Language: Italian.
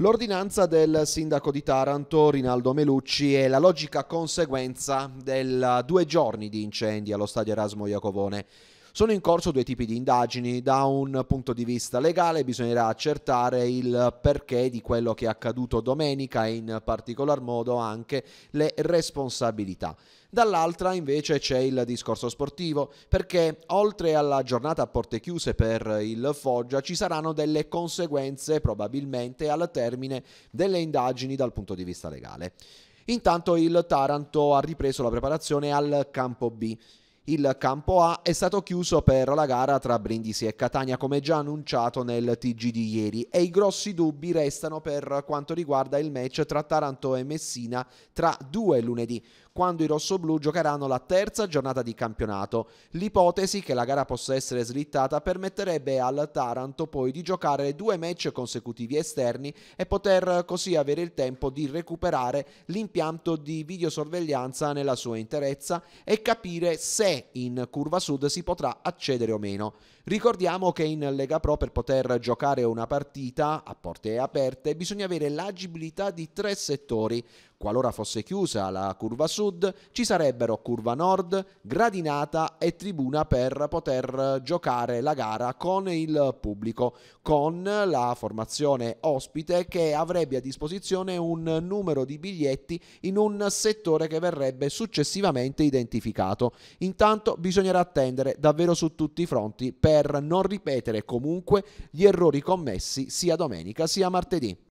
L'ordinanza del sindaco di Taranto, Rinaldo Melucci, è la logica conseguenza del due giorni di incendi allo stadio Erasmo Iacovone. Sono in corso due tipi di indagini. Da un punto di vista legale bisognerà accertare il perché di quello che è accaduto domenica e in particolar modo anche le responsabilità. Dall'altra invece c'è il discorso sportivo, perché oltre alla giornata a porte chiuse per il Foggia ci saranno delle conseguenze probabilmente al termine delle indagini dal punto di vista legale. Intanto il Taranto ha ripreso la preparazione al campo B il campo A è stato chiuso per la gara tra Brindisi e Catania come già annunciato nel TG di ieri e i grossi dubbi restano per quanto riguarda il match tra Taranto e Messina tra due lunedì quando i rossoblù giocheranno la terza giornata di campionato. L'ipotesi che la gara possa essere slittata permetterebbe al Taranto poi di giocare due match consecutivi esterni e poter così avere il tempo di recuperare l'impianto di videosorveglianza nella sua interezza e capire se in Curva Sud si potrà accedere o meno. Ricordiamo che in Lega Pro per poter giocare una partita a porte aperte bisogna avere l'agibilità di tre settori, Qualora fosse chiusa la curva sud, ci sarebbero curva nord, gradinata e tribuna per poter giocare la gara con il pubblico, con la formazione ospite che avrebbe a disposizione un numero di biglietti in un settore che verrebbe successivamente identificato. Intanto bisognerà attendere davvero su tutti i fronti per non ripetere comunque gli errori commessi sia domenica sia martedì.